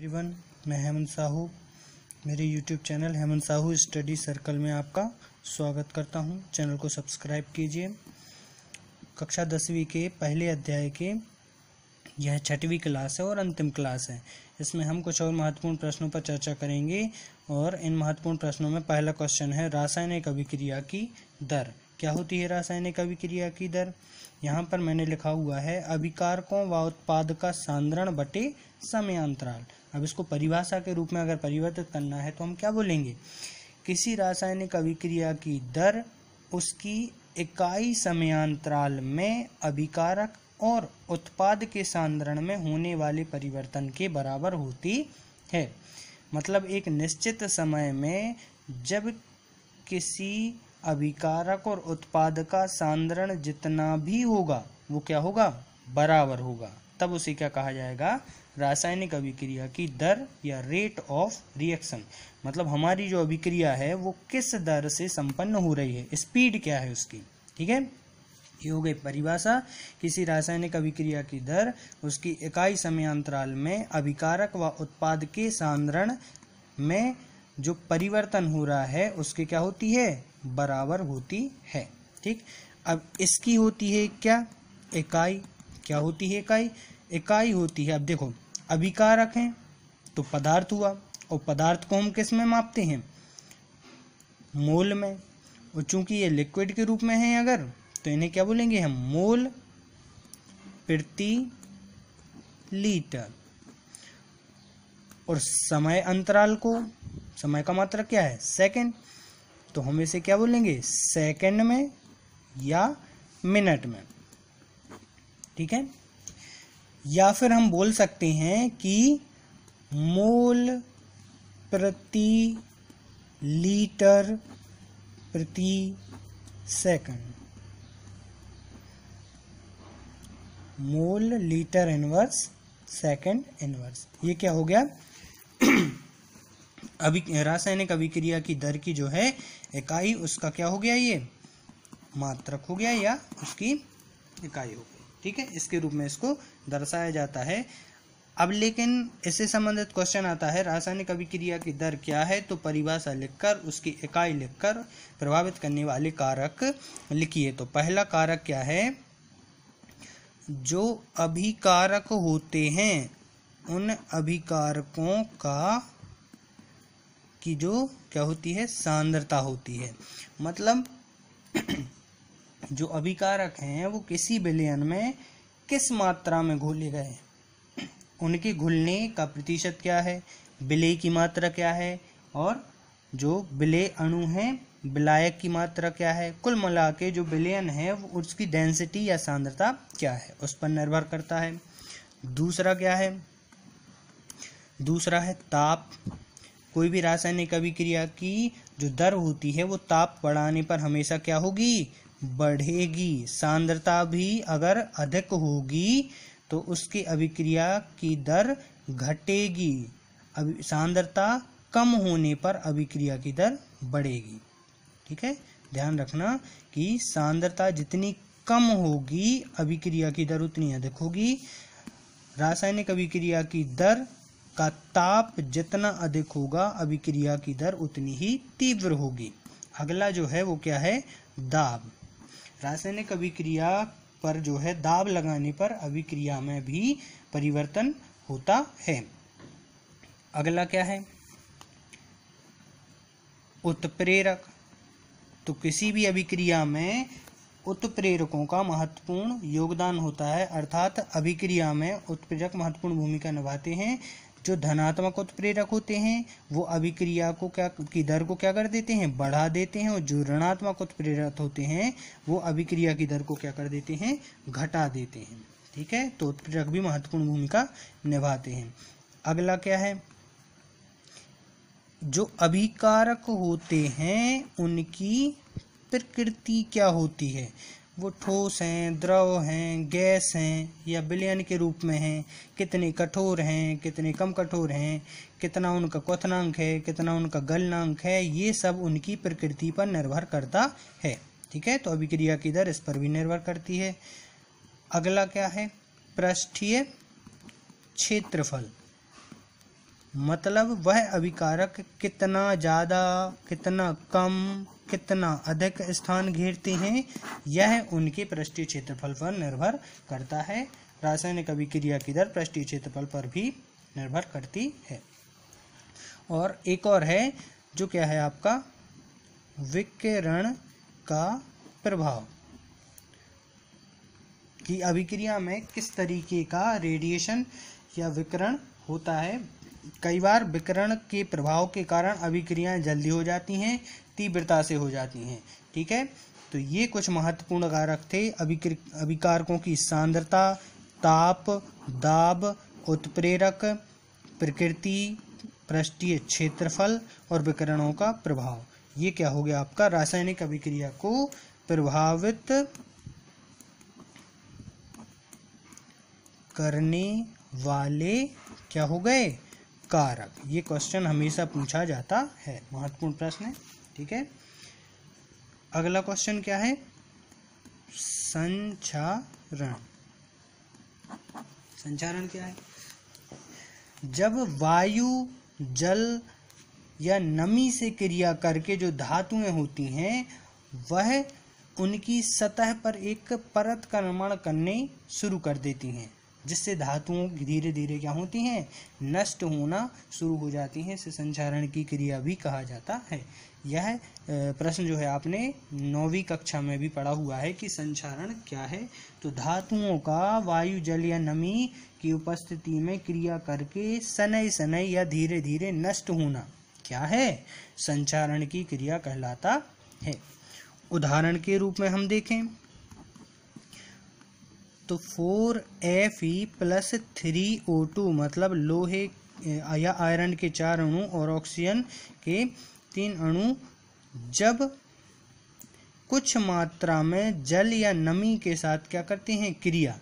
everyone मैं हेमंत साहू मेरे YouTube channel Hemant Sahu study circle में आपका स्वागत करता हूं चैनल को सब्सक्राइब कीजिए कक्षा दसवीं के पहले अध्याय के यह छठवीं क्लास है और अंतिम क्लास है इसमें हम कुछ और महत्वपूर्ण प्रश्नों पर चर्चा करेंगे और इन महत्वपूर्ण प्रश्नों में पहला क्वेश्चन है रासायनिक अभिक्रिया की दर क्या होती है रासायनिक अभिक्रिया की दर यहाँ पर मैंने लिखा हुआ है अभिकारकों व उत्पाद का सांद्रण बटे समय अंतराल अब इसको परिभाषा के रूप में अगर परिवर्तित करना है तो हम क्या बोलेंगे किसी रासायनिक अभिक्रिया की दर उसकी इकाई समयांतराल में अभिकारक और उत्पाद के सांद्रण में होने वाले परिवर्तन के बराबर होती है मतलब एक निश्चित समय में जब किसी अभिकारक और उत्पाद का सांद्रण जितना भी होगा वो क्या होगा बराबर होगा तब उसे क्या कहा जाएगा रासायनिक अभिक्रिया की दर या रेट ऑफ रिएक्शन मतलब हमारी जो अभिक्रिया है वो किस दर से संपन्न हो रही है स्पीड क्या है उसकी ठीक है ये हो गई परिभाषा किसी रासायनिक अभिक्रिया की दर उसकी इकाई समय अंतराल में अभिकारक व उत्पाद के सांद्रण में जो परिवर्तन हो रहा है उसकी क्या होती है बराबर होती है ठीक अब इसकी होती है क्या इकाई क्या होती है इकाई इकाई होती है अब देखो अभिकारक है तो पदार्थ हुआ और पदार्थ को हम किस में मापते हैं मोल में और चूंकि ये लिक्विड के रूप में है अगर तो इन्हें क्या बोलेंगे हम मोल प्रति लीटर और समय अंतराल को समय का मात्रा क्या है सेकंड तो हम इसे क्या बोलेंगे सेकंड में या मिनट में ठीक है या फिर हम बोल सकते हैं कि मोल प्रति लीटर प्रति second mole litre inverse second inverse ये क्या हो गया अभी रासायनिक अभिक्रिया की दर की जो है इकाई उसका क्या हो गया ये मात्रक हो गया या उसकी इकाई हो गई ठीक है इसके रूप में इसको दर्शाया जाता है अब लेकिन इससे संबंधित क्वेश्चन आता है रासायनिक अभिक्रिया की दर क्या है तो परिभाषा लिखकर उसकी इकाई लिखकर प्रभावित करने वाले कारक लिखिए तो पहला कारक क्या है जो अभिकारक होते हैं उन अभिकारकों का की जो क्या होती है सांद्रता होती है मतलब जो अभिकारक हैं वो किसी विलयन में किस मात्रा में घोले गए उनके घुलने का प्रतिशत क्या है विलय की मात्रा क्या है और जो विलय अणु हैं विलायक की मात्रा क्या है कुल मिला के जो विलयन है वो उसकी डेंसिटी या सांद्रता क्या है उस पर निर्भर करता है दूसरा क्या है दूसरा है ताप कोई भी रासायनिक अभिक्रिया की जो दर होती है वो ताप बढ़ाने पर हमेशा क्या होगी बढ़ेगी सांद्रता भी अगर अधिक होगी तो उसकी अभिक्रिया की दर घटेगी अभी सांद्रता कम होने पर अभिक्रिया की दर बढ़ेगी ठीक है ध्यान रखना कि सांद्रता जितनी कम होगी अभिक्रिया की दर उतनी अधिक होगी रासायनिक अभिक्रिया की दर का ताप जितना अधिक होगा अभिक्रिया की दर उतनी ही तीव्र होगी अगला जो है वो क्या है दाब रासायनिक अभिक्रिया पर जो है दाब लगाने पर अभिक्रिया में भी परिवर्तन होता है अगला क्या है उत्प्रेरक तो किसी भी अभिक्रिया में उत्प्रेरकों का महत्वपूर्ण योगदान होता है अर्थात अभिक्रिया में उत्प्रेरक महत्वपूर्ण भूमिका निभाते हैं जो धनात्मक उत्प्रेरक होते हैं वो अभिक्रिया को क्या की दर को क्या कर देते हैं बढ़ा देते हैं और जो ऋणात्मक उत्प्रेरक होते हैं वो अभिक्रिया की दर को क्या कर देते हैं घटा देते हैं ठीक है तो उत्प्रेरक भी महत्वपूर्ण भूमिका निभाते हैं अगला क्या है जो अभिकारक होते हैं उनकी प्रकृति क्या होती है वो ठोस हैं द्रव हैं गैस हैं या बिलियन के रूप में हैं कितने कठोर हैं कितने कम कठोर हैं कितना उनका क्वनांक है कितना उनका गलनांक है ये सब उनकी प्रकृति पर निर्भर करता है ठीक है तो अभिक्रिया की दर इस पर भी निर्भर करती है अगला क्या है पृष्ठीय क्षेत्रफल मतलब वह अभिकारक कितना ज़्यादा कितना कम कितना अधिक स्थान घेरते हैं यह उनके पृष्ठीय क्षेत्रफल पर निर्भर करता है रासायनिक अभिक्रिया की दर पृष्ठीय क्षेत्रफल पर भी निर्भर करती है और एक और है जो क्या है आपका विकिरण का प्रभाव कि अभिक्रिया में किस तरीके का रेडिएशन या विकिरण होता है कई बार विकरण के प्रभाव के कारण अभिक्रियाएं जल्दी हो जाती हैं तीव्रता से हो जाती हैं ठीक है तो ये कुछ महत्वपूर्ण कारक थे अभिक्र अभिकारकों की सांद्रता ताप दाब उत्प्रेरक प्रकृति पृष्ठीय क्षेत्रफल और विकरणों का प्रभाव ये क्या हो गया आपका रासायनिक अभिक्रिया को प्रभावित करने वाले क्या हो गए कारक ये क्वेश्चन हमेशा पूछा जाता है महत्वपूर्ण प्रश्न है ठीक है अगला क्वेश्चन क्या है संचारण संचारण क्या है जब वायु जल या नमी से क्रिया करके जो धातुएं होती हैं वह उनकी सतह पर एक परत का निर्माण करने शुरू कर देती हैं जिससे धातुओं की धीरे धीरे क्या होती हैं नष्ट होना शुरू हो जाती हैं इसे संचारण की क्रिया भी कहा जाता है यह प्रश्न जो है आपने नौवीं कक्षा में भी पढ़ा हुआ है कि संचारण क्या है तो धातुओं का वायु जल या नमी की उपस्थिति में क्रिया करके सनय सनय या धीरे धीरे नष्ट होना क्या है संचारण की क्रिया कहलाता है उदाहरण के रूप में हम देखें तो four F E plus three O two मतलब लोहे या आयरन के चार अणु और ऑक्सीजन के तीन अणु जब कुछ मात्रा में जल या नमी के साथ क्या करते हैं क्रिया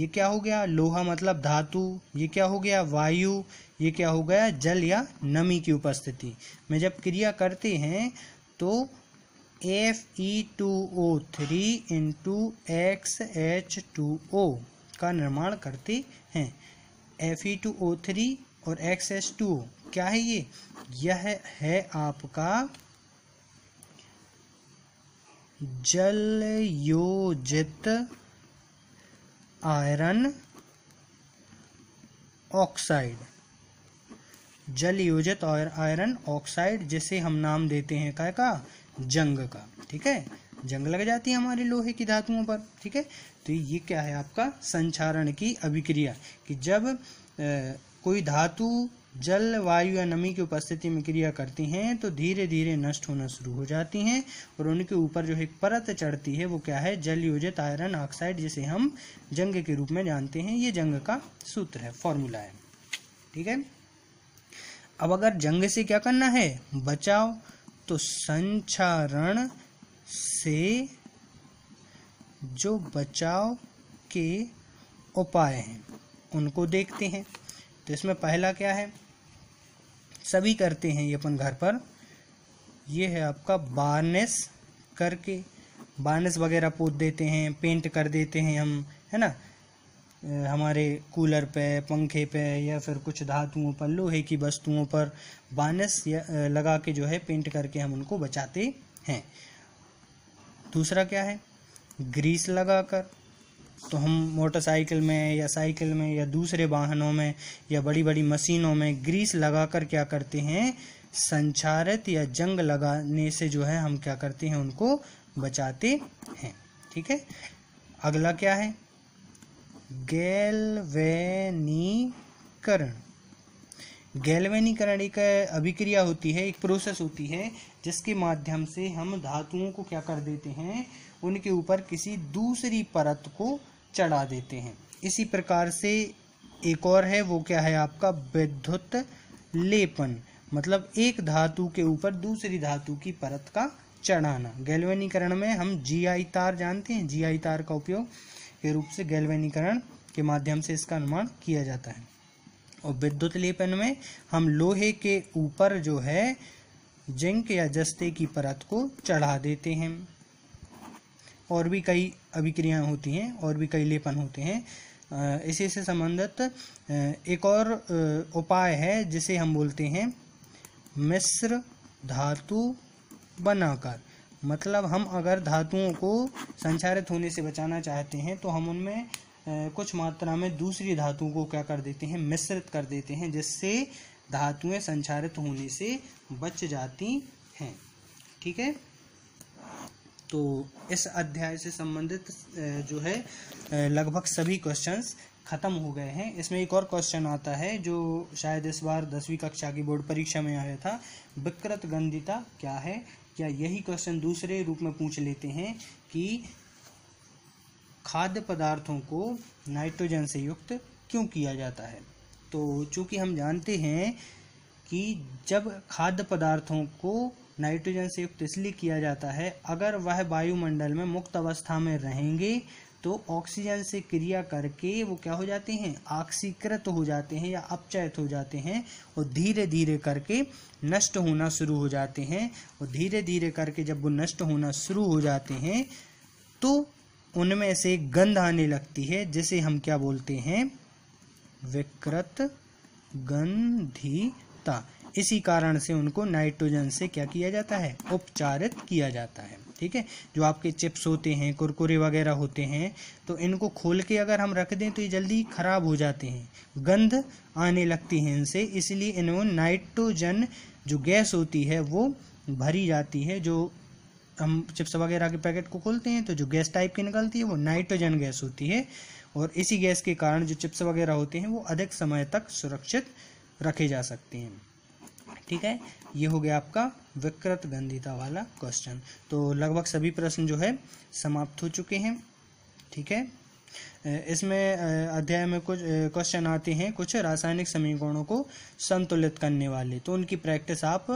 ये क्या हो गया लोहा मतलब धातु ये क्या हो गया वायु ये क्या हो गया जल या नमी की उपस्थिति में जब क्रिया करते हैं तो F E two O three into X H two O का निर्माण करते हैं F E two O three और एक्स एच टू ओ क्या है ये यह है आपका जल योजित आयरन ऑक्साइड जल योजित और आयरन ऑक्साइड जिसे हम नाम देते हैं क्या का जंग का ठीक है जंग लग जाती है हमारे लोहे की धातुओं पर ठीक है तो ये क्या है आपका संचारण की अभिक्रिया कि जब ए, कोई धातु जल वायु या नमी की उपस्थिति में क्रिया करती हैं तो धीरे धीरे नष्ट होना शुरू हो जाती हैं और उनके ऊपर जो एक परत चढ़ती है वो क्या है जल योजित आयरन ऑक्साइड जिसे हम जंग के रूप में जानते हैं ये जंग का सूत्र है फॉर्मूला है ठीक है अब अगर जंग से क्या करना है बचाव तो संचारण से जो बचाव के उपाय हैं उनको देखते हैं तो इसमें पहला क्या है सभी करते हैं ये अपन घर पर ये है आपका बारनेस करके बारनेस वगैरह पोत देते हैं पेंट कर देते हैं हम है ना हमारे कूलर पे पंखे पे या फिर कुछ धातुओं पर लोहे की वस्तुओं पर बानस लगा के जो है पेंट करके हम उनको बचाते हैं दूसरा क्या है ग्रीस लगाकर तो हम मोटरसाइकिल में या साइकिल में या दूसरे वाहनों में या बड़ी बड़ी मशीनों में ग्रीस लगाकर क्या करते हैं संचारित या जंग लगाने से जो है हम क्या करते हैं उनको बचाते हैं ठीक है अगला क्या है गैल्वेनीकरण गैल्वेनीकरण एक अभिक्रिया होती है एक प्रोसेस होती है जिसके माध्यम से हम धातुओं को क्या कर देते हैं उनके ऊपर किसी दूसरी परत को चढ़ा देते हैं इसी प्रकार से एक और है वो क्या है आपका विद्युत लेपन मतलब एक धातु के ऊपर दूसरी धातु की परत का चढ़ाना गैल्वेनीकरण में हम जी आई तार जानते हैं जी आई तार का उपयोग के रूप से गैल्वेनीकरण के माध्यम से इसका अनुमान किया जाता है और विद्युत लेपन में हम लोहे के ऊपर जो है जिंक या जस्ते की परत को चढ़ा देते हैं और भी कई अभिक्रियाएं होती हैं और भी कई लेपन होते हैं इसी से संबंधित एक और उपाय है जिसे हम बोलते हैं मिश्र धातु बनाकर मतलब हम अगर धातुओं को संचारित होने से बचाना चाहते हैं तो हम उनमें कुछ मात्रा में दूसरी धातुओं को क्या कर देते हैं मिश्रित कर देते हैं जिससे धातुएं संचारित होने से बच जाती हैं ठीक है तो इस अध्याय से संबंधित जो है लगभग सभी क्वेश्चंस ख़त्म हो गए हैं इसमें एक और क्वेश्चन आता है जो शायद इस बार दसवीं कक्षा की बोर्ड परीक्षा में आया था विकृत गंधिता क्या है क्या यही क्वेश्चन दूसरे रूप में पूछ लेते हैं कि खाद्य पदार्थों को नाइट्रोजन से युक्त क्यों किया जाता है तो चूँकि हम जानते हैं कि जब खाद्य पदार्थों को नाइट्रोजन से युक्त इसलिए किया जाता है अगर वह वायुमंडल में मुक्त अवस्था में रहेंगे तो ऑक्सीजन से क्रिया करके वो क्या हो जाते हैं आक्सीकृत हो जाते हैं या अपचयत हो जाते हैं और धीरे धीरे करके नष्ट होना शुरू हो जाते हैं और धीरे धीरे करके जब वो नष्ट होना शुरू हो जाते हैं तो उनमें से गंध आने लगती है जिसे हम क्या बोलते हैं विकृत गंधिता इसी कारण से उनको नाइट्रोजन से क्या किया जाता है उपचारित किया जाता है ठीक है जो आपके चिप्स होते हैं कुरकुरे वगैरह होते हैं तो इनको खोल के अगर हम रख दें तो ये जल्दी ख़राब हो जाते हैं गंध आने लगती है इनसे इसलिए इनमें नाइट्रोजन जो गैस होती है वो भरी जाती है जो हम चिप्स वगैरह के पैकेट को खोलते हैं तो जो गैस टाइप की निकलती है वो नाइट्रोजन गैस होती है और इसी गैस के कारण जो चिप्स वगैरह होते हैं वो अधिक समय तक सुरक्षित रखे जा सकते हैं ठीक है ये हो गया आपका विकृत गंधिता वाला क्वेश्चन तो लगभग सभी प्रश्न जो है समाप्त हो चुके हैं ठीक है इसमें अध्याय में कुछ क्वेश्चन आते हैं कुछ रासायनिक समीकरणों को संतुलित करने वाले तो उनकी प्रैक्टिस आप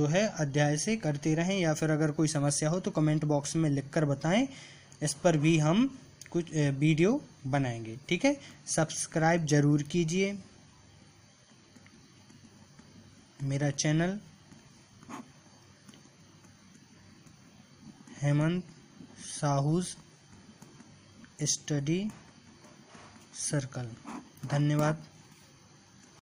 जो है अध्याय से करते रहें या फिर अगर कोई समस्या हो तो कमेंट बॉक्स में लिख कर बताएं इस पर भी हम कुछ वीडियो बनाएंगे ठीक है सब्सक्राइब ज़रूर कीजिए मेरा channel Hemant Sahu's study circle धन्यवाद